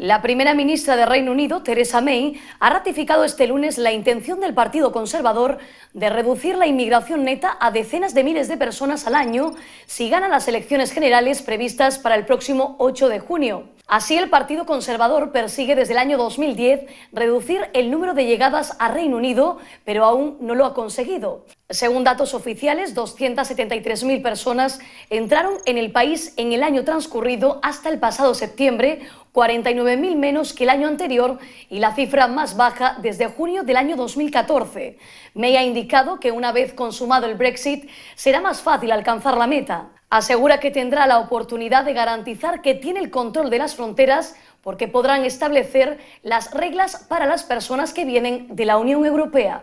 La primera ministra de Reino Unido, Theresa May, ha ratificado este lunes la intención del Partido Conservador de reducir la inmigración neta a decenas de miles de personas al año si gana las elecciones generales previstas para el próximo 8 de junio. Así, el Partido Conservador persigue desde el año 2010 reducir el número de llegadas a Reino Unido, pero aún no lo ha conseguido. Según datos oficiales, 273.000 personas entraron en el país en el año transcurrido hasta el pasado septiembre, 49.000 menos que el año anterior y la cifra más baja desde junio del año 2014. May ha indicado que una vez consumado el Brexit será más fácil alcanzar la meta. Asegura que tendrá la oportunidad de garantizar que tiene el control de las fronteras porque podrán establecer las reglas para las personas que vienen de la Unión Europea.